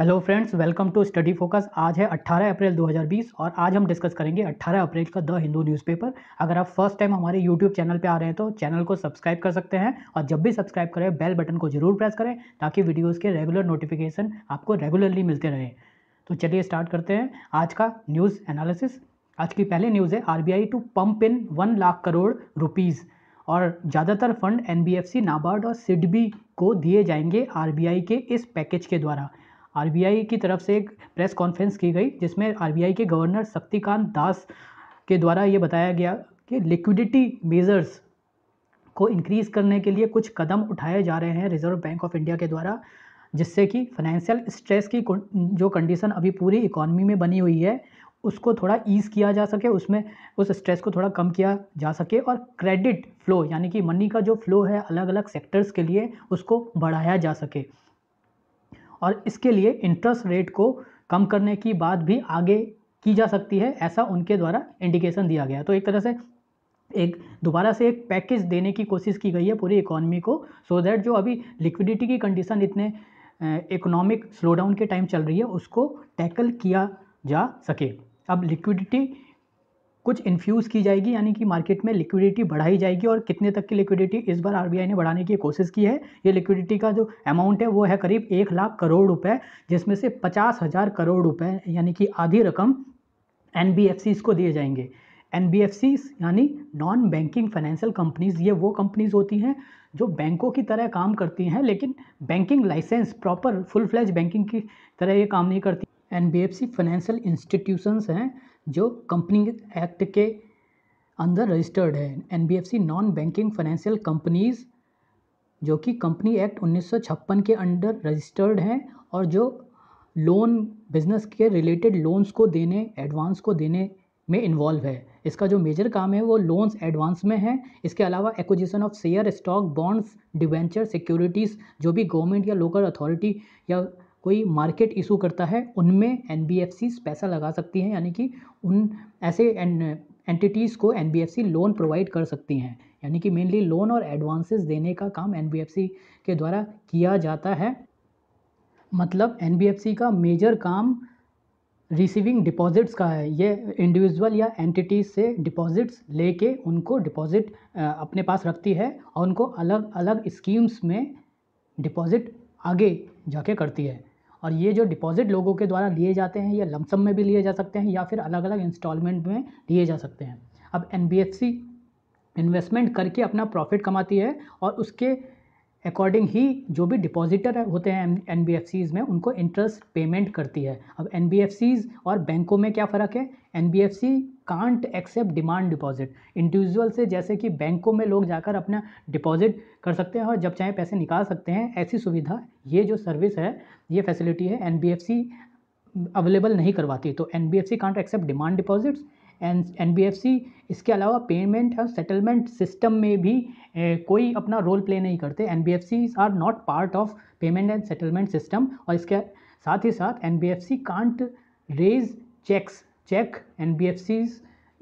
Hello friends welcome to study focus आज है 18 अप्रैल 2020 और आज हम डिस्कस करेंगे 18 अप्रैल का द हिंदू न्यूज़पेपर अगर आप फर्स्ट टाइम हमारे यूट्यूब चैनल पे आ रहे हैं तो चैनल को सब्सक्राइब कर सकते हैं और जब भी सब्सक्राइब करें बेल बटन को जरूर प्रेस करें ताकि वीडियोज़ के रेगुलर नोटिफिकेशन आपको रेगुलरली मिलते रहे तो चलिए स्टार्ट करते हैं आज का न्यूज़ एनालिसिस आज की पहली न्यूज़ है R to pump in one lakh crore rupees और ज़्यादातर फंड एन नाबार्ड और सिडबी को दिए जाएंगे आर के इस पैकेज के द्वारा आरबीआई की तरफ से एक प्रेस कॉन्फ्रेंस की गई जिसमें आरबीआई के गवर्नर शक्तिकांत दास के द्वारा ये बताया गया कि लिक्विडिटी मेजर्स को इंक्रीज़ करने के लिए कुछ कदम उठाए जा रहे हैं रिजर्व बैंक ऑफ इंडिया के द्वारा जिससे कि फाइनेंशियल स्ट्रेस की जो कंडीशन अभी पूरी इकॉनमी में बनी हुई है उसको थोड़ा ईज़ किया जा सके उसमें उस स्ट्रेस को थोड़ा कम किया जा सके और क्रेडिट फ्लो यानी कि मनी का जो फ्लो है अलग अलग सेक्टर्स के लिए उसको बढ़ाया जा सके और इसके लिए इंटरेस्ट रेट को कम करने की बात भी आगे की जा सकती है ऐसा उनके द्वारा इंडिकेशन दिया गया तो एक तरह से एक दोबारा से एक पैकेज देने की कोशिश की गई है पूरी इकोनॉमी को सो so दैट जो अभी लिक्विडिटी की कंडीशन इतने इकोनॉमिक स्लोडाउन के टाइम चल रही है उसको टैकल किया जा सके अब लिक्विडिटी कुछ इन्फ्यूज़ की जाएगी यानी कि मार्केट में लिक्विडिटी बढ़ाई जाएगी और कितने तक की लिक्विडिटी इस बार आरबीआई ने बढ़ाने की कोशिश की है ये लिक्विडिटी का जो अमाउंट है वो है करीब एक लाख करोड़ रुपये जिसमें से पचास हज़ार करोड़ रुपये यानी कि आधी रकम एन को दिए जाएंगे एन यानी नॉन बैंकिंग फाइनेंशियल कंपनीज़ ये वो कंपनीज़ होती हैं जो बैंकों की तरह काम करती हैं लेकिन banking licence proper full fledged banking की तरह ये काम नहीं करती N B F C financial institutions हैं जो कंपनी एक्ट के अंदर रजिस्टर्ड है N non banking financial companies जो कि कंपनी एक्ट उन्नीस के अंडर रजिस्टर्ड हैं और जो लोन बिजनेस के रिलेटेड लोन्स को देने एडवांस को देने में इन्वॉल्व है इसका जो मेजर काम है वो लोन्स एडवांस में है इसके अलावा acquisition of share stock bonds debenture securities जो भी गवर्नमेंट या लोकल अथॉरिटी या कोई मार्केट इशू करता है उनमें एन पैसा लगा सकती हैं यानी कि उन ऐसे एंटिटीज़ को एन लोन प्रोवाइड कर सकती हैं यानी कि मेनली लोन और एडवांसेस देने का काम एन के द्वारा किया जाता है मतलब एन का मेजर काम रिसीविंग डिपॉजिट्स का है ये इंडिविजुअल या एंटिटीज से डिपॉजिट्स लेके उनको डिपॉजिट अपने पास रखती है और उनको अलग अलग स्कीम्स में डिपॉजिट आगे जाके करती है और ये जो डिपॉज़िट लोगों के द्वारा लिए जाते हैं या लमसम में भी लिए जा सकते हैं या फिर अलग अलग इंस्टॉलमेंट में लिए जा सकते हैं अब एन इन्वेस्टमेंट करके अपना प्रॉफिट कमाती है और उसके अकॉर्डिंग ही जो भी डिपॉजिटर होते हैं एन में उनको इंटरेस्ट पेमेंट करती है अब एन और बैंकों में क्या फ़र्क है N can't accept demand deposit individual से जैसे कि बैंकों में लोग जाकर अपना डिपॉजिट कर सकते हैं और जब चाहे पैसे निकाल सकते हैं ऐसी सुविधा ये जो सर्विस है ये फैसिलिटी है एन अवेलेबल नहीं करवाती तो N B F C can't accept demand deposits and N B F C इसके अलावा पेमेंट और सेटलमेंट सिस्टम में भी ए, कोई अपना रोल प्ले नहीं करते N B F C are not part of payment and settlement system और इसके साथ ही साथ N B F C can't raise cheques cheque एन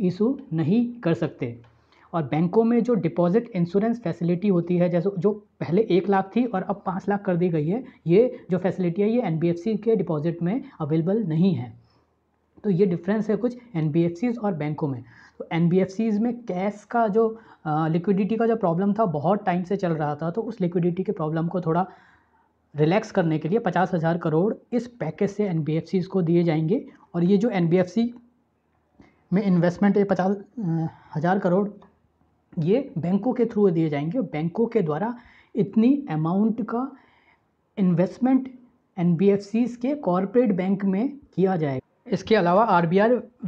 इशू नहीं कर सकते और बैंकों में जो डिपॉजिट इंश्योरेंस फैसिलिटी होती है जैसे जो पहले एक लाख थी और अब पाँच लाख कर दी गई है ये जो फैसिलिटी है ये एन के डिपॉजिट में अवेलेबल नहीं है तो ये डिफरेंस है कुछ एन और बैंकों में तो एन में कैश का जो लिक्विडिटी का जो प्रॉब्लम था बहुत टाइम से चल रहा था तो उस लिक्विडिटी के प्रॉब्लम को थोड़ा रिलैक्स करने के लिए पचास हज़ार करोड़ इस पैकेज से एन को दिए जाएंगे और ये जो एन में इन्वेस्टमेंट है पचास हज़ार करोड़ ये बैंकों के थ्रू दिए जाएंगे बैंकों के द्वारा इतनी अमाउंट का इन्वेस्टमेंट एन के कॉरपोरेट बैंक में किया जाएगा इसके अलावा R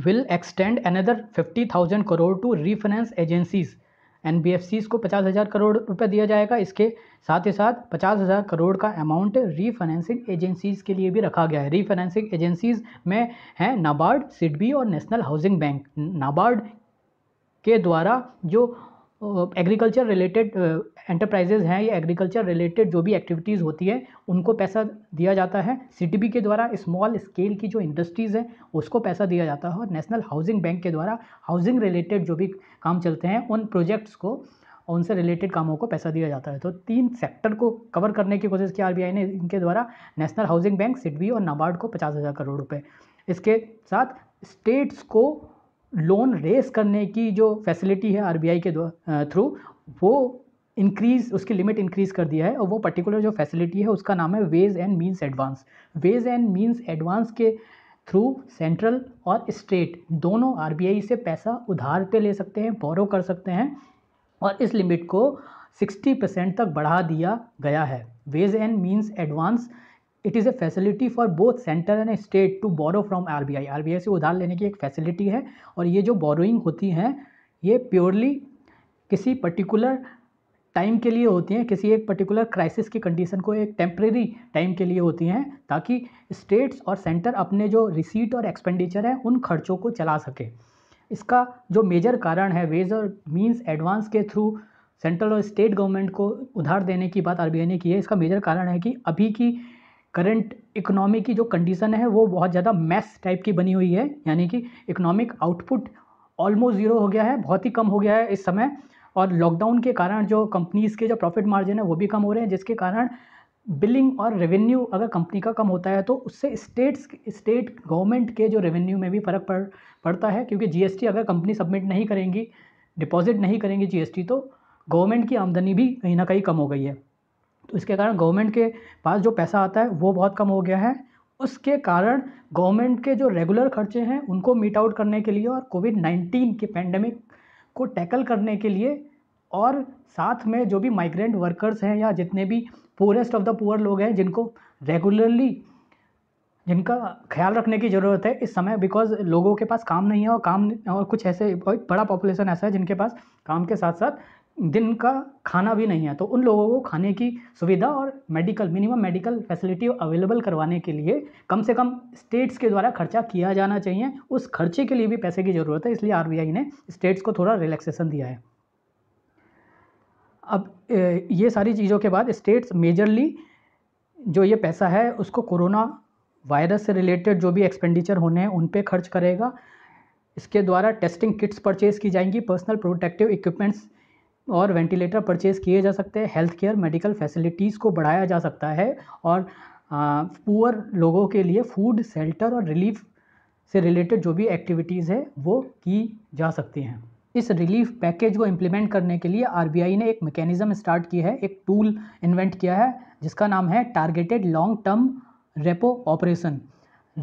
will extend another fifty thousand crore to refinance agencies एन को पचास हज़ार करोड़ रुपए दिया जाएगा इसके साथ ही साथ पचास हज़ार करोड़ का अमाउंट रीफाइनेंसिंग एजेंसीज़ के लिए भी रखा गया है रीफाइनेंसिंग एजेंसीज़ में हैं नाबार्ड सिडबी और नेशनल हाउसिंग बैंक नाबार्ड के द्वारा जो एग्रीकल्चर रिलेटेड एंटरप्राइजेज हैं या एग्रीकल्चर रिलेटेड जो भी एक्टिविटीज़ होती है उनको पैसा दिया जाता है सी के द्वारा स्मॉल स्केल की जो इंडस्ट्रीज़ हैं उसको पैसा दिया जाता है और नेशनल हाउसिंग बैंक के द्वारा हाउसिंग रिलेटेड जो भी काम चलते हैं उन प्रोजेक्ट्स को उनसे रिलेटेड कामों को पैसा दिया जाता है तो तीन सेक्टर को कवर करने की कोशिश की आर ने इनके द्वारा नेशनल हाउसिंग बैंक सिडबी और नाबार्ड को पचास हज़ार करोड़ रुपये इसके साथ स्टेट्स को लोन रेस करने की जो फैसिलिटी है आरबीआई के थ्रू वो इंक्रीज़ उसकी लिमिट इंक्रीज़ कर दिया है और वो पर्टिकुलर जो फैसिलिटी है उसका नाम है ways and means advance ways and means advance के थ्रू सेंट्रल और स्टेट दोनों आरबीआई से पैसा उधार पे ले सकते हैं बोरो कर सकते हैं और इस लिमिट को 60 परसेंट तक बढ़ा दिया गया है ways and means advance it is a facility for both centre and state to borrow from R R B I B I से उधार लेने की एक फैसिलिटी है और ये जो बोरोइंग होती हैं ये प्योरली किसी पर्टिकुलर टाइम के लिए होती हैं किसी एक पर्टिकुलर क्राइसिस की कंडीशन को एक टेम्प्रेरी टाइम के लिए होती हैं ताकि स्टेट्स और सेंटर अपने जो रिसीट और एक्सपेंडिचर हैं उन खर्चों को चला सके इसका जो मेजर कारण है वेज और मीन्स एडवांस के थ्रू सेंट्रल और स्टेट गवर्नमेंट को उधार देने की बात आई ने की है इसका मेजर कारण है कि अभी की करंट इकोनॉमी की जो कंडीशन है वो बहुत ज़्यादा मैस टाइप की बनी हुई है यानी कि इकोनॉमिक आउटपुट ऑलमोस्ट ज़ीरो हो गया है बहुत ही कम हो गया है इस समय और लॉकडाउन के कारण जो कंपनीज़ के जो प्रॉफिट मार्जिन है वो भी कम हो रहे हैं जिसके कारण बिलिंग और रेवेन्यू अगर कंपनी का कम होता है तो उससे स्टेट्स स्टेट गवर्नमेंट के जो रेवेन्यू में भी फ़र्क पड़ पड़ता है क्योंकि जीएसटी अगर कंपनी सबमिट नहीं करेंगी डिपॉजिट नहीं करेंगी जीएसटी तो गवर्नमेंट की आमदनी भी कहीं ना कहीं कम हो गई है तो इसके कारण गवर्नमेंट के पास जो पैसा आता है वो बहुत कम हो गया है उसके कारण गवर्नमेंट के जो रेगुलर खर्चे हैं उनको मीट आउट करने के लिए और कोविड नाइन्टीन के पैंडमिक को टैकल करने के लिए और साथ में जो भी माइग्रेंट वर्कर्स हैं या जितने भी पोरेस्ट ऑफ द पुअर लोग हैं जिनको रेगुलरली जिनका ख्याल रखने की ज़रूरत है इस समय बिकॉज लोगों के पास काम नहीं है और काम और कुछ ऐसे बड़ा पॉपुलेशन ऐसा है जिनके पास काम के साथ साथ दिन का खाना भी नहीं है तो उन लोगों को खाने की सुविधा और medical minimum medical facility available करवाने के लिए कम से कम स्टेट्स के द्वारा खर्चा किया जाना चाहिए उस खर्चे के लिए भी पैसे की ज़रूरत है इसलिए आर ने स्टेट्स को थोड़ा रिलैक्सेशन दिया है अब ये सारी चीज़ों के बाद स्टेट्स मेजरली जो ये पैसा है उसको कोरोना वायरस से रिलेटेड जो भी एक्सपेंडिचर होने हैं उन पर खर्च करेगा इसके द्वारा टेस्टिंग किट्स परचेज की जाएंगी पर्सनल प्रोटेक्टिव इक्विपमेंट्स और वेंटिलेटर परचेज़ किए जा सकते हैं हेल्थ केयर मेडिकल फैसिलिटीज़ को बढ़ाया जा सकता है और पुअर लोगों के लिए फूड शेल्टर और रिलीफ से रिलेटेड जो भी एक्टिविटीज़ है वो की जा सकती हैं इस रिलीफ पैकेज को इम्प्लीमेंट करने के लिए आर ने एक मैकेनिज़म स्टार्ट किया है एक टूल इन्वेंट किया है जिसका नाम है targeted long term repo operation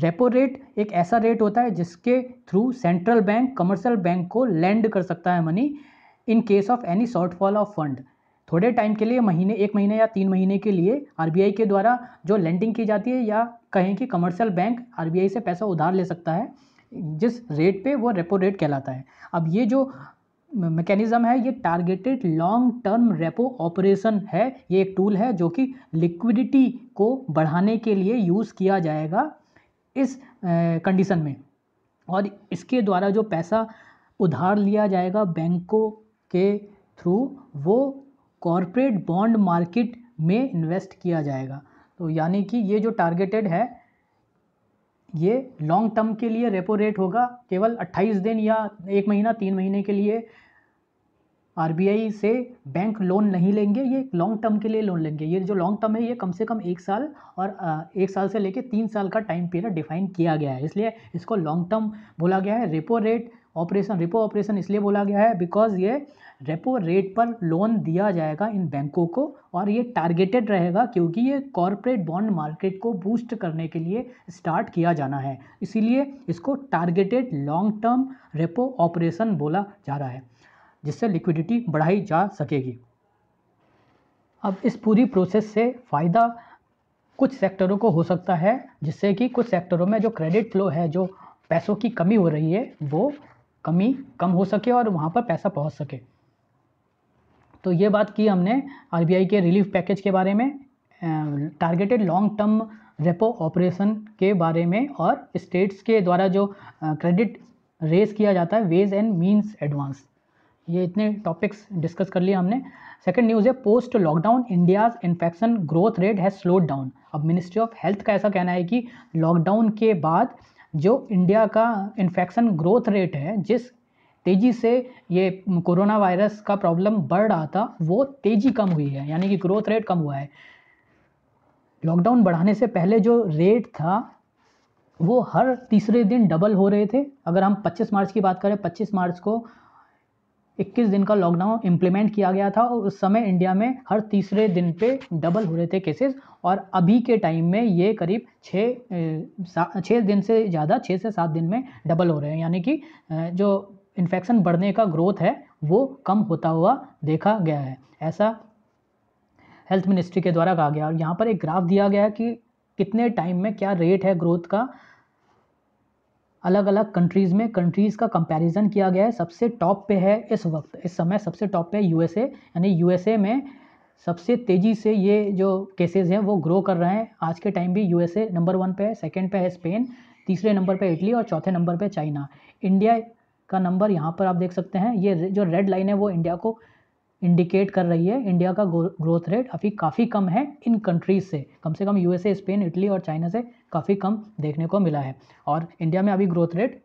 repo rate एक ऐसा रेट होता है जिसके through central bank commercial bank को लैंड कर सकता है money in case of any shortfall of fund थोड़े टाइम के लिए महीने एक महीने या तीन महीने के लिए आरबीआई के द्वारा जो लेंडिंग की जाती है या कहें कि कमर्शियल बैंक आरबीआई से पैसा उधार ले सकता है जिस रेट पे वो रेपो रेट कहलाता है अब ये जो मैकेनिज़्म है ये targeted long term repo operation है ये एक टूल है जो कि लिक्विडिटी को बढ़ाने के लिए यूज़ किया जाएगा इस कंडीशन में और इसके द्वारा जो पैसा उधार लिया जाएगा बैंक को के थ्रू वो कॉरपोरेट बॉन्ड मार्केट में इन्वेस्ट किया जाएगा तो यानी कि ये जो टारगेटेड है ये लॉन्ग टर्म के लिए रेपो रेट होगा केवल 28 दिन या एक महीना तीन महीने के लिए आरबीआई से बैंक लोन नहीं लेंगे ये लॉन्ग टर्म के लिए लोन लेंगे ये जो लॉन्ग टर्म है ये कम से कम एक साल और एक साल से लेके तीन साल का टाइम पीरियड डिफाइन किया गया है इसलिए इसको लॉन्ग टर्म बोला गया है repo rate operation repo operation इसलिए बोला गया है बिकॉज ये रेपो रेट पर लोन दिया जाएगा इन बैंकों को और ये टारगेटेड रहेगा क्योंकि ये कॉरपोरेट बॉन्ड मार्केट को बूस्ट करने के लिए स्टार्ट किया जाना है इसीलिए इसको targeted long term repo operation बोला जा रहा है जिससे लिक्विडिटी बढ़ाई जा सकेगी अब इस पूरी प्रोसेस से फ़ायदा कुछ सेक्टरों को हो सकता है जिससे कि कुछ सेक्टरों में जो क्रेडिट फ्लो है जो पैसों की कमी हो रही है वो कमी कम हो सके और वहाँ पर पैसा पहुँच सके तो ये बात की हमने आर के रिलीफ पैकेज के बारे में targeted long term repo operation के बारे में और स्टेट्स के द्वारा जो क्रेडिट रेज किया जाता है वेज एंड मीन्स एडवांस ये इतने टॉपिक्स डिस्कस कर लिए हमने सेकंड न्यूज़ है post lockdown India's infection growth rate has slowed down अब मिनिस्ट्री ऑफ हेल्थ का ऐसा कहना है कि लॉकडाउन के बाद जो इंडिया का इन्फेक्शन ग्रोथ रेट है जिस तेज़ी से ये कोरोना वायरस का प्रॉब्लम बढ़ रहा था वो तेज़ी कम हुई है यानी कि ग्रोथ रेट कम हुआ है लॉकडाउन बढ़ाने से पहले जो रेट था वो हर तीसरे दिन डबल हो रहे थे अगर हम 25 मार्च की बात करें 25 मार्च को 21 दिन का लॉकडाउन इम्प्लीमेंट किया गया था और उस समय इंडिया में हर तीसरे दिन पे डबल हो रहे थे केसेस और अभी के टाइम में ये करीब छः छः दिन से ज़्यादा छः से सात दिन में डबल हो रहे हैं यानी कि जो इन्फेक्शन बढ़ने का ग्रोथ है वो कम होता हुआ देखा गया है ऐसा हेल्थ मिनिस्ट्री के द्वारा कहा गया और यहाँ पर एक ग्राफ दिया गया कि कितने टाइम में क्या रेट है ग्रोथ का अलग अलग कंट्रीज़ में कंट्रीज़ का कंपैरिजन किया गया है सबसे टॉप पे है इस वक्त इस समय सबसे टॉप पे यूएसए यानी यूएसए में सबसे तेज़ी से ये जो केसेस हैं वो ग्रो कर रहे हैं आज के टाइम भी यूएसए नंबर वन पे है सेकेंड पे है स्पेन तीसरे नंबर पे इटली और चौथे नंबर पे चाइना इंडिया का नंबर यहाँ पर आप देख सकते हैं ये जो रेड लाइन है वो इंडिया को इंडिकेट कर रही है इंडिया का ग्रोथ रेट अभी काफ़ी कम है इन कंट्रीज़ से कम से कम यूएसए स्पेन इटली और चाइना से काफ़ी कम देखने को मिला है और इंडिया में अभी ग्रोथ रेट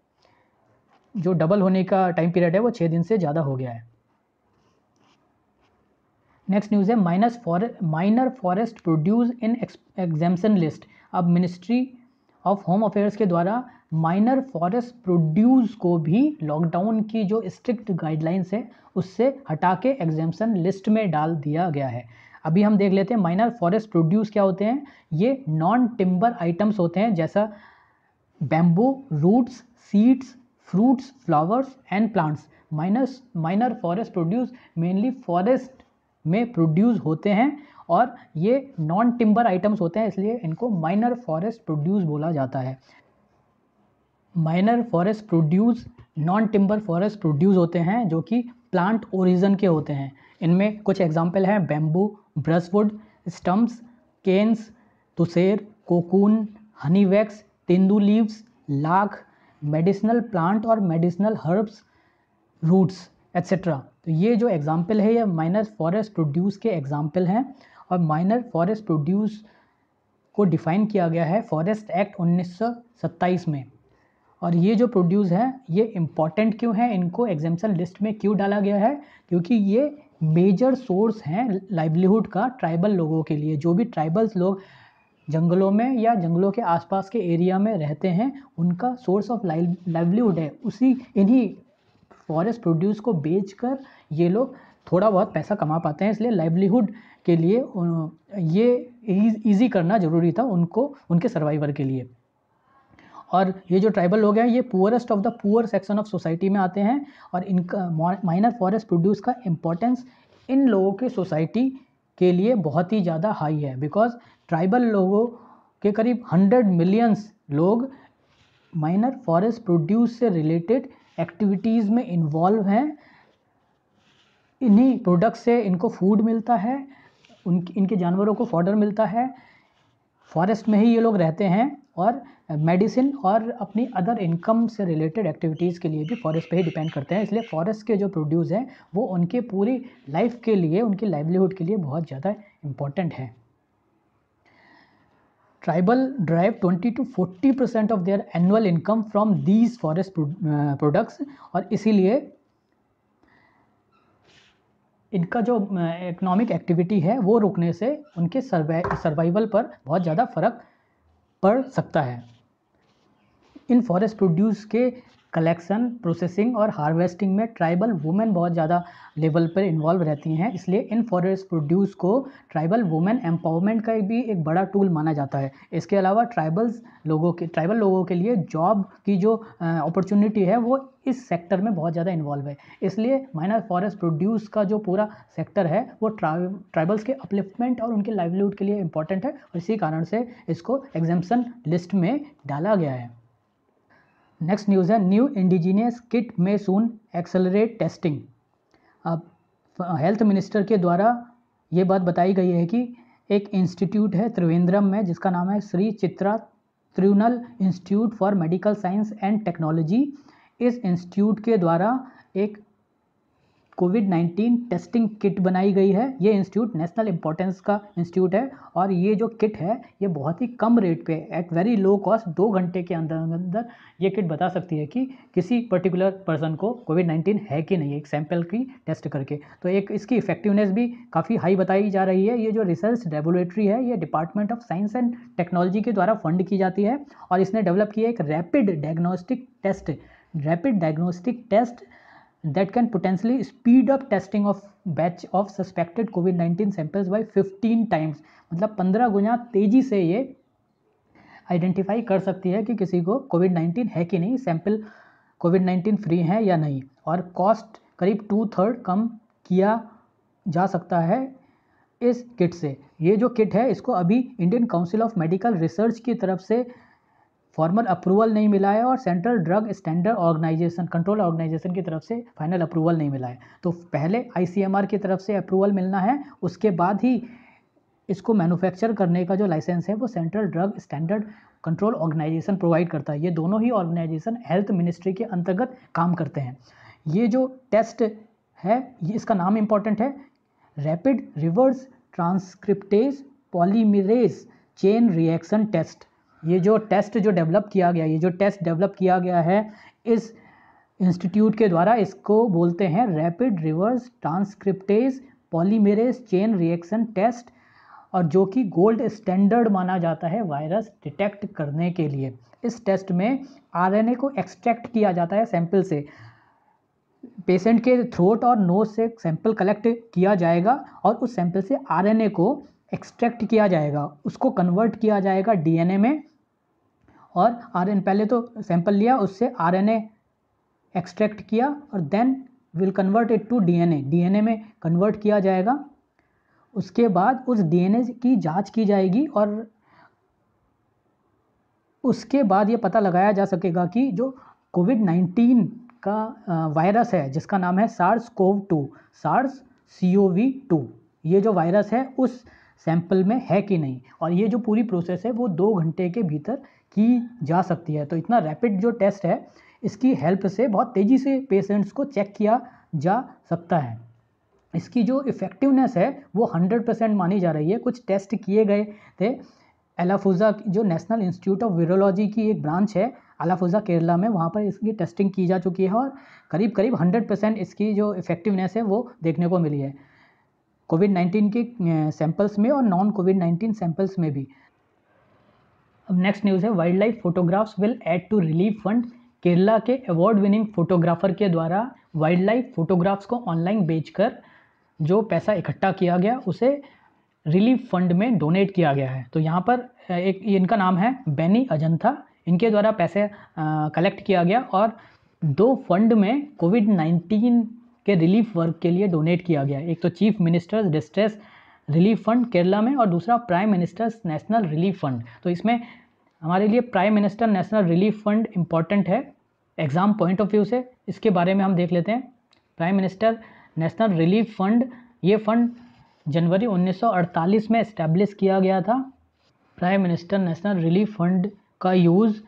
जो डबल होने का टाइम पीरियड है वो छः दिन से ज़्यादा हो गया है नेक्स्ट न्यूज़ है minus for minor forest produce in एग्जाम्सन लिस्ट अब मिनिस्ट्री ऑफ होम अफेयर्स के द्वारा माइनर फॉरेस्ट प्रोड्यूस को भी लॉकडाउन की जो स्ट्रिक्ट गाइडलाइंस है उससे हटा के एग्जामेशन लिस्ट में डाल दिया गया है अभी हम देख लेते हैं माइनर फॉरेस्ट प्रोड्यूस क्या होते हैं ये नॉन टिम्बर आइटम्स होते हैं जैसा bamboo roots seeds fruits flowers and plants minus minor forest produce mainly forest में प्रोड्यूस होते हैं और ये नॉन टिम्बर आइटम्स होते हैं इसलिए इनको माइनर फॉरेस्ट प्रोड्यूस बोला जाता है minor forest produce non timber forest produce होते हैं जो कि प्लांट ओरिजन के होते हैं इनमें कुछ एग्जाम्पल हैं bamboo brushwood stumps canes tusser cocoon honey wax tendu leaves lac medicinal plant और मेडिसिनल हर्ब्स रूट्स एट्सेट्रा तो ये जो एग्ज़ाम्पल है ये माइनर फॉरेस्ट प्रोड्यूस के एग्ज़ाम्पल हैं और माइनर फॉरेस्ट प्रोड्यूस को डिफ़ाइन किया गया है फॉरेस्ट एक्ट 1927 में और ये जो प्रोड्यूस है ये इम्पॉर्टेंट क्यों है इनको एग्जाम्सल लिस्ट में क्यों डाला गया है क्योंकि ये मेजर सोर्स हैं लाइवलीहुड का ट्राइबल लोगों के लिए जो भी ट्राइबल्स लोग जंगलों में या जंगलों के आसपास के एरिया में रहते हैं उनका सोर्स ऑफ लाइवलीहुड है उसी इन्हीं फॉरेस्ट प्रोड्यूस को बेच कर ये लोग थोड़ा बहुत पैसा कमा पाते हैं इसलिए लाइवलीहुड के लिए ये ईजी करना ज़रूरी था उनको उनके सर्वाइवर के लिए और ये जो ट्राइबल लोग हैं ये poorest of the poor section of society में आते हैं और इनका माइनर फॉरेस्ट प्रोड्यूस का इम्पोर्टेंस इन लोगों के सोसाइटी के लिए बहुत ही ज़्यादा हाई है बिकॉज ट्राइबल लोगों के करीब हंड्रेड मिलियंस लोग माइनर फॉरेस्ट प्रोड्यूस से रिलेटेड एक्टिविटीज़ में इन्वॉल्व हैं इन्हीं प्रोडक्ट से इनको फूड मिलता है उन इनके जानवरों को फॉर्डर मिलता है फॉरेस्ट में ही ये लोग रहते हैं और मेडिसिन और अपनी अदर इनकम से रिलेटेड एक्टिविटीज़ के लिए भी फॉरेस्ट पे ही डिपेंड करते हैं इसलिए फॉरेस्ट के जो प्रोड्यूस हैं वो उनके पूरी लाइफ के लिए उनकी लाइवलीहुड के लिए बहुत ज़्यादा इम्पॉर्टेंट है tribal drive 20 to 40 percent of their annual income from these forest products और इसीलिए इनका जो इकोनॉमिक uh, एक्टिविटी है वो रुकने से उनके सर्वाइवल पर बहुत ज़्यादा फर्क पड़ सकता है इन फॉरेस्ट प्रोड्यूस के कलेक्शन प्रोसेसिंग और हार्वेस्टिंग में ट्राइबल वुमेन बहुत ज़्यादा लेवल पर इन्वॉल्व रहती हैं इसलिए इन फॉरेस्ट प्रोड्यूस को ट्राइबल वुमेन एम्पावरमेंट का भी एक बड़ा टूल माना जाता है इसके अलावा ट्राइबल्स लोगों के ट्राइबल लोगों के लिए जॉब की जो अपॉर्चुनिटी है वो इस सेक्टर में बहुत ज़्यादा इन्वॉल्व है इसलिए माइनर फॉरेस्ट प्रोड्यूस का जो पूरा सेक्टर है वो ट्रा ट्राइबल्स के अपलिफ्टमेंट और उनके लाइवलीहुड के लिए इंपॉर्टेंट है और इसी कारण से इसको एग्जाम्सन लिस्ट में डाला गया है नेक्स्ट न्यूज़ है new indigenous kit may soon accelerate testing अब हेल्थ uh, मिनिस्टर के द्वारा ये बात बताई गई है कि एक इंस्टीट्यूट है त्रिवेंद्रम में जिसका नाम है Sree Chitra Tirunal institute for medical science and technology इस इंस्टीट्यूट के द्वारा एक कोविड 19 टेस्टिंग किट बनाई गई है ये इंस्टीट्यूट नेशनल इंपॉर्टेंस का इंस्टीट्यूट है और ये जो किट है ये बहुत ही कम रेट पे एट वेरी लो कॉस्ट दो घंटे के अंदर अंदर ये किट बता सकती है कि किसी पर्टिकुलर पर्सन को कोविड नाइन्टीन है कि नहीं एक सैम्पल की टेस्ट करके तो एक इसकी इफेक्टिवनेस भी काफ़ी हाई बताई जा रही है ये जो रिसर्च लेबोरेटरी है ये department of science and technology के द्वारा फंड की जाती है और इसने डेवलप किया एक rapid diagnostic test rapid diagnostic test that can potentially speed up testing of batch of suspected COVID 19 samples by 15 times मतलब 15 गुना तेज़ी से ये आइडेंटिफाई कर सकती है कि किसी को कोविड 19 है कि नहीं सैंपल कोविड 19 फ्री है या नहीं और कॉस्ट करीब टू थर्ड कम किया जा सकता है इस किट से ये जो किट है इसको अभी Indian council of medical research की तरफ से फॉर्मल अप्रूवल नहीं मिला है और central drug standard organisation control organisation की तरफ से फाइनल अप्रूवल नहीं मिला है तो पहले आईसीएमआर की तरफ से अप्रूवल मिलना है उसके बाद ही इसको मैन्युफैक्चर करने का जो लाइसेंस है वो central drug standard control organisation provide करता है ये दोनों ही ऑर्गेनाइजेशन हेल्थ मिनिस्ट्री के अंतर्गत काम करते हैं ये जो टेस्ट है ये इसका नाम इम्पॉर्टेंट है rapid reverse transcriptase polymerase chain reaction test ये जो टेस्ट जो डेवलप किया गया ये जो टेस्ट डेवलप किया गया है इस इंस्टीट्यूट के द्वारा इसको बोलते हैं rapid reverse transcriptase polymerase chain reaction test और जो कि गोल्ड स्टैंडर्ड माना जाता है वायरस डिटेक्ट करने के लिए इस टेस्ट में आरएनए को एक्सट्रैक्ट किया जाता है सैंपल से पेशेंट के थ्रोट और नोज से सैंपल कलेक्ट किया जाएगा और उस सैंपल से आरएनए को एक्सट्रैक्ट किया जाएगा उसको कन्वर्ट किया जाएगा डीएनए में और आरएन पहले तो सैंपल लिया उससे आरएनए एक्सट्रैक्ट किया और then will convert it to DNA DNA में कन्वर्ट किया जाएगा उसके बाद उस डीएनए की जांच की जाएगी और उसके बाद ये पता लगाया जा सकेगा कि जो कोविड नाइन्टीन का वायरस है जिसका नाम है SARS CoV two SARS C O V two ये जो वायरस है उस सैंपल में है कि नहीं और ये जो पूरी प्रोसेस है वो दो घंटे के भीतर की जा सकती है तो इतना रैपिड जो टेस्ट है इसकी हेल्प से बहुत तेज़ी से पेशेंट्स को चेक किया जा सकता है इसकी जो इफ़ेक्टिवनेस है वो 100 परसेंट मानी जा रही है कुछ टेस्ट किए गए थे एलाफुज़ा जो नेशनल इंस्टीट्यूट ऑफ वीरोलॉजी की एक ब्रांच है अलाफुजा केरला में वहाँ पर इसकी टेस्टिंग की जा चुकी है और करीब करीब 100 परसेंट इसकी जो इफ़ेक्टिवनेस है वो देखने को मिली है कोविड 19 के सैंपल्स में और नॉन कोविड 19 सैंपल्स में भी अब नेक्स्ट न्यूज़ है wild life photographs will add to relief fund Kerala के अवार्ड विनिंग फोटोग्राफर के द्वारा वाइल्ड लाइफ फोटोग्राफ्स को ऑनलाइन बेचकर जो पैसा इकट्ठा किया गया उसे रिलीफ फंड में डोनेट किया गया है तो यहाँ पर एक इनका नाम है बेनी अजंथा इनके द्वारा पैसे कलेक्ट किया गया और दो फंड में कोविड नाइन्टीन के रिलीफ वर्क के लिए डोनेट किया गया एक तो chief minister's distress relief fund Kerala में और दूसरा prime minister's national relief fund तो इसमें हमारे लिए prime minister national relief fund important है एग्ज़ाम पॉइंट ऑफ व्यू से इसके बारे में हम देख लेते हैं prime minister national relief fund ये फंड जनवरी 1948 में इस्टेब्लिश किया गया था prime minister national relief fund का यूज़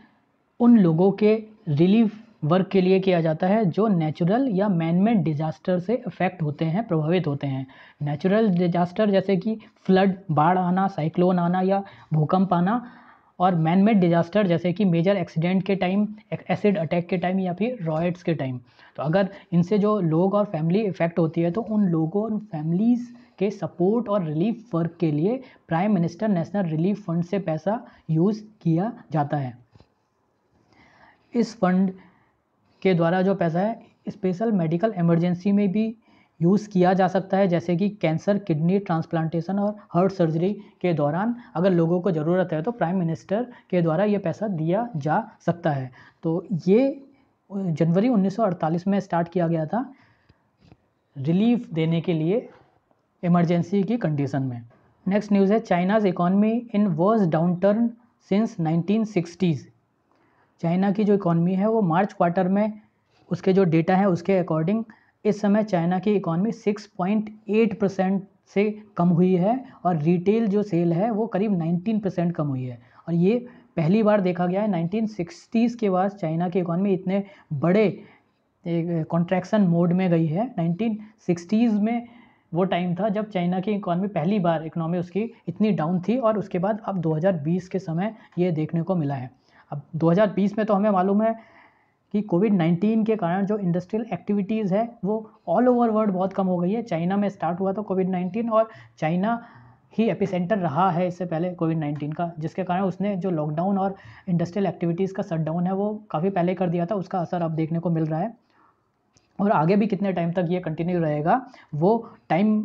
उन लोगों के रिलीफ वर्क के लिए किया जाता है जो नेचुरल या मैनमेड डिजास्टर से इफेक्ट होते हैं प्रभावित होते हैं नेचुरल डिजास्टर जैसे कि फ्लड बाढ़ आना साइक्लोन आना या भूकंप आना और मैनमेड डिजास्टर जैसे कि मेजर एक्सीडेंट के टाइम एसिड अटैक के टाइम या फिर रॉयट्स के टाइम तो अगर इनसे जो लोग और फैमिली इफेक्ट होती है तो उन लोगों और फैमिलीज़ के सपोर्ट और रिलीफ वर्क के लिए prime minister national relief fund से पैसा यूज़ किया जाता है इस फंड के द्वारा जो पैसा है स्पेशल मेडिकल इमरजेंसी में भी यूज़ किया जा सकता है जैसे कि कैंसर किडनी ट्रांसप्लांटेशन और हार्ट सर्जरी के दौरान अगर लोगों को ज़रूरत है तो प्राइम मिनिस्टर के द्वारा ये पैसा दिया जा सकता है तो ये जनवरी 1948 में स्टार्ट किया गया था रिलीफ देने के लिए इमरजेंसी की कंडीशन में नेक्स्ट न्यूज़ है China's economy in worst downturn since nineteen China की जो इकॉनमी है वो मार्च क्वार्टर में उसके जो डेटा है उसके अकॉर्डिंग इस समय चाइना की इकॉनमी 6.8 परसेंट से कम हुई है और रिटेल जो सेल है वो करीब 19 परसेंट कम हुई है और ये पहली बार देखा गया है 1960s के बाद चाइना की इकॉनमी इतने बड़े कॉन्ट्रैक्शन मोड में गई है 1960s में वो टाइम था जब चाइना की इकॉनमी पहली बार इकनॉमी उसकी इतनी डाउन थी और उसके बाद अब 2020 के समय ये देखने को मिला है अब 2020 में तो हमें मालूम है कि कोविड 19 के कारण जो इंडस्ट्रियल एक्टिविटीज़ है वो ऑल ओवर वर्ल्ड बहुत कम हो गई है चाइना में स्टार्ट हुआ था कोविड 19 और चाइना ही एपिसेंटर रहा है इससे पहले कोविड 19 का जिसके कारण उसने जो लॉकडाउन और इंडस्ट्रियल एक्टिविटीज़ का शटडाउन है वो काफ़ी पहले कर दिया था उसका असर अब देखने को मिल रहा है और आगे भी कितने टाइम तक ये कंटिन्यू रहेगा वो टाइम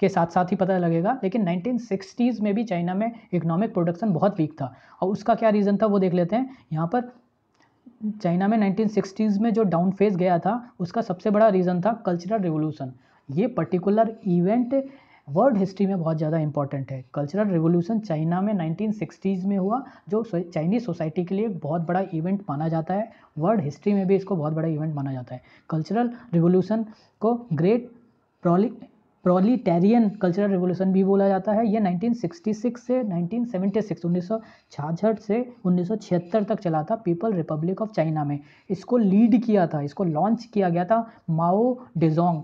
के साथ साथ ही पता लगेगा लेकिन 1960s में भी चाइना में इकोनॉमिक प्रोडक्शन बहुत वीक था और उसका क्या रीज़न था वो देख लेते हैं यहाँ पर चाइना में 1960s में जो डाउन फेज गया था उसका सबसे बड़ा रीज़न था कल्चरल रिवोल्यूशन ये पर्टिकुलर इवेंट वर्ल्ड हिस्ट्री में बहुत ज़्यादा इंपॉर्टेंट है कल्चरल रिवोल्यूशन चाइना में 1960s में हुआ जो चाइनीज़ सोसाइटी के लिए बहुत बड़ा इवेंट माना जाता है वर्ल्ड हिस्ट्री में भी इसको बहुत बड़ा इवेंट माना जाता है कल्चरल रिवोल्यूशन को ग्रेट प्रॉलिक प्रोलीटेरियन कल्चरल रिवोल्यूशन भी बोला जाता है यह 1966 से 1976 1966 से 1976 तक चला था पीपल रिपब्लिक ऑफ चाइना में इसको लीड किया था इसको लॉन्च किया गया था माओ डेजोंग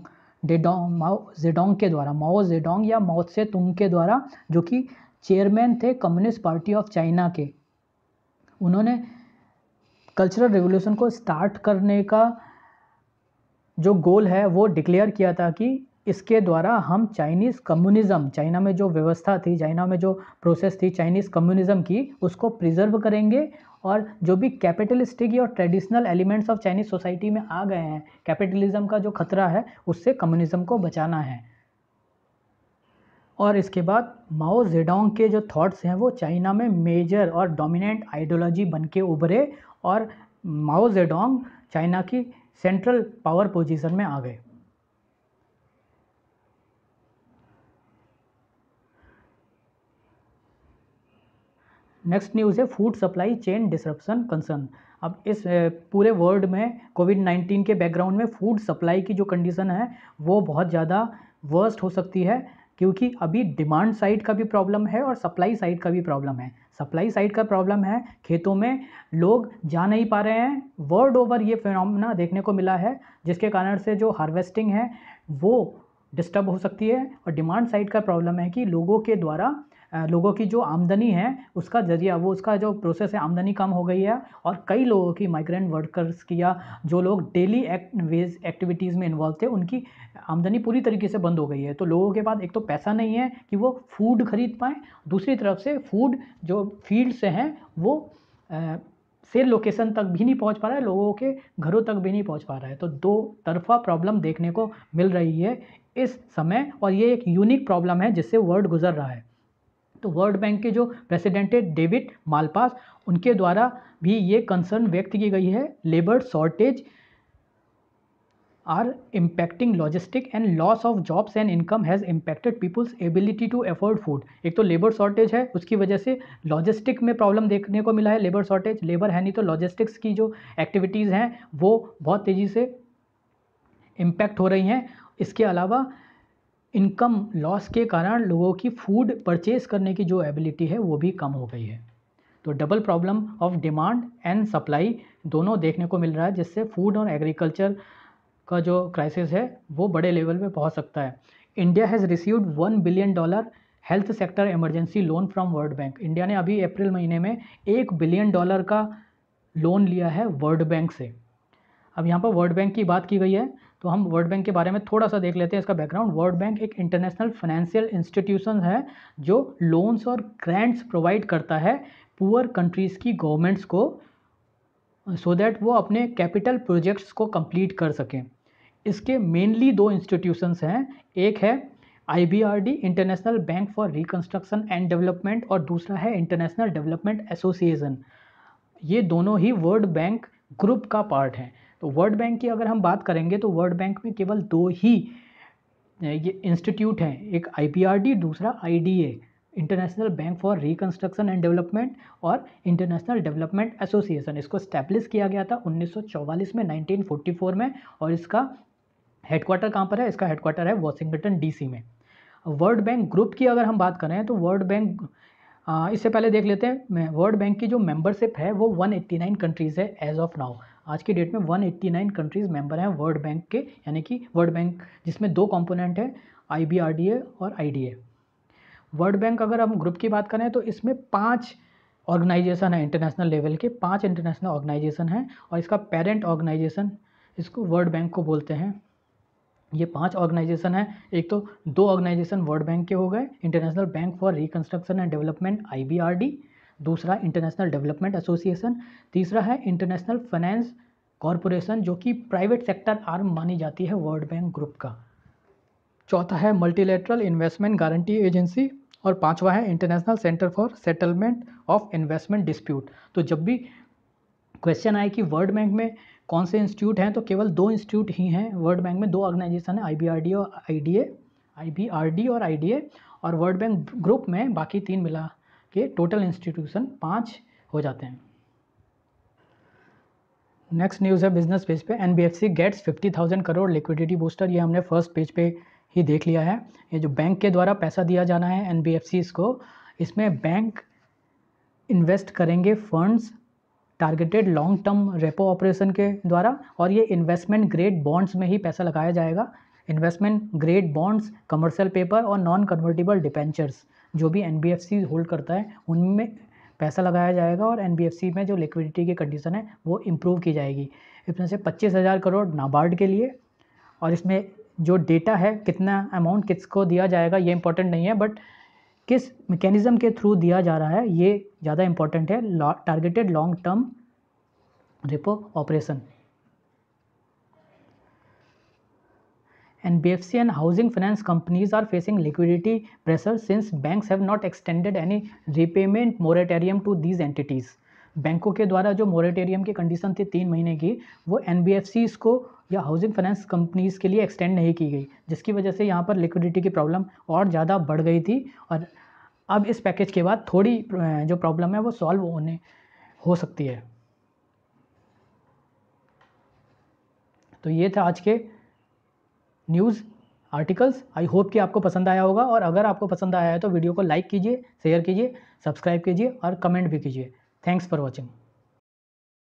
डेडोंग माओ जेडोंग के द्वारा माओ जेडोंग या माओ से तुंग के द्वारा जो कि चेयरमैन थे कम्युनिस्ट पार्टी ऑफ चाइना के उन्होंने कल्चरल रिवोल्यूशन को स्टार्ट करने का जो गोल है वो डिक्लेयर किया था कि इसके द्वारा हम चाइनीज़ कम्युनिज़्म चाइना में जो व्यवस्था थी चाइना में जो प्रोसेस थी चाइनीज़ कम्युनिज़्म की उसको प्रिजर्व करेंगे और जो भी कैपिटलिस्टिक और traditional elements of Chinese society में आ गए हैं कैपिटलिज्म का जो खतरा है उससे कम्युनिज़्म को बचाना है और इसके बाद माओ जेडोंग के जो थॉट्स हैं वो चाइना में मेजर और डोमिनेंट आइडियोलॉजी बन के उभरे और माओ जेडोंग चाइना की सेंट्रल पावर पोजीशन में आ गए नेक्स्ट न्यूज़ है food supply chain disruption concern अब इस पूरे वर्ल्ड में कोविड नाइन्टीन के बैकग्राउंड में फूड सप्लाई की जो कंडीशन है वो बहुत ज़्यादा वर्स्ट हो सकती है क्योंकि अभी डिमांड साइड का भी प्रॉब्लम है और सप्लाई साइड का भी प्रॉब्लम है सप्लाई साइड का प्रॉब्लम है खेतों में लोग जा नहीं पा रहे हैं वर्ल्ड ओवर ये फिनमिना देखने को मिला है जिसके कारण से जो हार्वेस्टिंग है वो डिस्टर्ब हो सकती है और डिमांड साइड का प्रॉब्लम है कि लोगों के द्वारा लोगों की जो आमदनी है उसका जरिया वो उसका जो प्रोसेस है आमदनी कम हो गई है और कई लोगों की माइग्रेंट वर्कर्स की या जो लोग डेली एक्ट वेज एक्टिविटीज़ में इन्वॉल्व थे उनकी आमदनी पूरी तरीके से बंद हो गई है तो लोगों के पास एक तो पैसा नहीं है कि वो फूड खरीद पाएँ दूसरी तरफ से फूड जो फील्ड से हैं वो सेल लोकेशन तक भी नहीं पहुंच पा रहा है लोगों के घरों तक भी नहीं पहुंच पा रहा है तो दो तरफा प्रॉब्लम देखने को मिल रही है इस समय और ये एक यूनिक प्रॉब्लम है जिससे वर्ल्ड गुजर रहा है तो वर्ल्ड बैंक के जो प्रेसिडेंट है डेविड मालपास उनके द्वारा भी ये कंसर्न व्यक्त की गई है labour shortage are impacting logistic and loss of jobs and income has impacted people's ability to afford food एक तो लेबर शॉर्टेज है उसकी वजह से लॉजिस्टिक में प्रॉब्लम देखने को मिला है लेबर शॉर्टेज लेबर है नहीं तो लॉजिस्टिक्स की जो एक्टिविटीज़ हैं वो बहुत तेज़ी से इम्पैक्ट हो रही हैं इसके अलावा इनकम लॉस के कारण लोगों की फूड परचेज करने की जो एबिलिटी है वो भी कम हो गई है तो double problem of demand and supply दोनों देखने को मिल रहा है जिससे फूड और एग्रीकल्चर का जो क्राइसिस है वो बड़े लेवल पे पहुंच सकता है India has received one billion dollar health sector emergency loan from World Bank India ने अभी अप्रैल महीने में एक बिलियन डॉलर का लोन लिया है वर्ल्ड बैंक से अब यहाँ पर वर्ल्ड बैंक की बात की गई है तो हम वर्ल्ड बैंक के बारे में थोड़ा सा देख लेते हैं इसका बैकग्राउंड वर्ल्ड बैंक एक इंटरनेशनल फाइनेंशियल इंस्टीट्यूशन है जो लोन्स और ग्रांट्स प्रोवाइड करता है पुअर कंट्रीज़ की गवर्नमेंट्स को सो so दैट वो अपने कैपिटल प्रोजेक्ट्स को कंप्लीट कर सकें इसके मेनली दो इंस्टीट्यूशंस हैं एक है IBRD international bank for reconstruction and development और दूसरा है इंटरनेशनल डेवलपमेंट एसोसिएशन ये दोनों ही वर्ल्ड बैंक ग्रुप का पार्ट हैं तो वर्ल्ड बैंक की अगर हम बात करेंगे तो वर्ल्ड बैंक में केवल दो ही ये इंस्टीट्यूट हैं एक आई दूसरा I international bank for reconstruction and development और इंटरनेशनल डेवलपमेंट एसोसिएशन इसको स्टैब्लिश किया गया था 1944 में 1944 में और इसका हेडक्वार्टर कहाँ पर है इसका हेडक्वार्टर है वॉशिंगटन डीसी में वर्ल्ड बैंक ग्रुप की अगर हम बात करें तो वर्ल्ड बैंक इससे पहले देख लेते हैं वर्ल्ड बैंक की जो मेंबरशिप है वो 189 कंट्रीज़ है एज ऑफ नाउ आज के डेट में 189 कंट्रीज़ मेंबर हैं वर्ल्ड बैंक के यानी कि वर्ल्ड बैंक जिसमें दो कंपोनेंट हैं आई और आई वर्ल्ड बैंक अगर हम ग्रुप की बात करें तो इसमें पाँच ऑर्गेनाइजेशन है इंटरनेशनल लेवल के पाँच इंटरनेशनल ऑर्गेनाइजेशन हैं और इसका पेरेंट ऑर्गेनाइजेशन इसको वर्ल्ड बैंक को बोलते हैं ये पांच ऑर्गेनाइजेशन है एक तो दो ऑर्गेनाइजेशन वर्ल्ड बैंक के हो गए international bank for reconstruction and development IBRD दूसरा इंटरनेशनल डेवलपमेंट एसोसिएशन तीसरा है इंटरनेशनल फाइनेंस कॉरपोरेशन जो कि प्राइवेट सेक्टर आर्म मानी जाती है वर्ल्ड बैंक ग्रुप का चौथा है मल्टीलेटरल इन्वेस्टमेंट गारंटी एजेंसी और पांचवा है international centre for settlement of investment dispute तो जब भी क्वेश्चन आए कि वर्ल्ड बैंक में कौन से इंस्टीट्यूट हैं तो केवल दो इंस्टीट्यूट ही हैं वर्ल्ड बैंक में दो ऑर्गेनाइजेशन है आई और I I B R D और आई और वर्ल्ड बैंक ग्रुप में बाकी तीन मिला के टोटल इंस्टीट्यूशन पाँच हो जाते हैं नेक्स्ट न्यूज़ है बिजनेस पेज पे N gets fifty thousand crore liquidity booster ये हमने फर्स्ट पेज पे ही देख लिया है ये जो बैंक के द्वारा पैसा दिया जाना है एन को इसमें बैंक इन्वेस्ट करेंगे funds targeted long term repo operation के द्वारा और ये इन्वेस्टमेंट ग्रेड बॉन्ड्स में ही पैसा लगाया जाएगा investment grade bonds commercial paper और नॉन कन्वर्टेबल डिपेंचर्स जो भी एन होल्ड करता है उनमें पैसा लगाया जाएगा और एन में जो लिक्विडिटी की कंडीशन है वो इम्प्रूव की जाएगी इसमें से पच्चीस हज़ार करोड़ नाबार्ड के लिए और इसमें जो डेटा है कितना अमाउंट किसको दिया जाएगा ये इंपॉर्टेंट नहीं है बट किस मैकेनिज़्म के थ्रू दिया जा रहा है ये ज़्यादा इम्पॉर्टेंट है targeted long term repo operation and BFC and housing finance companies are facing liquidity pressure since banks have not extended any repayment moratorium to these entities. बैंकों के द्वारा जो मोरेटेरियम की कंडीशन थी तीन महीने की वो एन को या हाउसिंग फाइनेंस कंपनीज़ के लिए एक्सटेंड नहीं की गई जिसकी वजह से यहाँ पर लिक्विडिटी की प्रॉब्लम और ज़्यादा बढ़ गई थी और अब इस पैकेज के बाद थोड़ी जो प्रॉब्लम है वो सॉल्व होने हो सकती है तो ये था आज के न्यूज़ आर्टिकल्स आई होप कि आपको पसंद आया होगा और अगर आपको पसंद आया है तो वीडियो को लाइक कीजिए शेयर कीजिए सब्सक्राइब कीजिए और कमेंट भी कीजिए थैंक्स फॉर वॉचिंग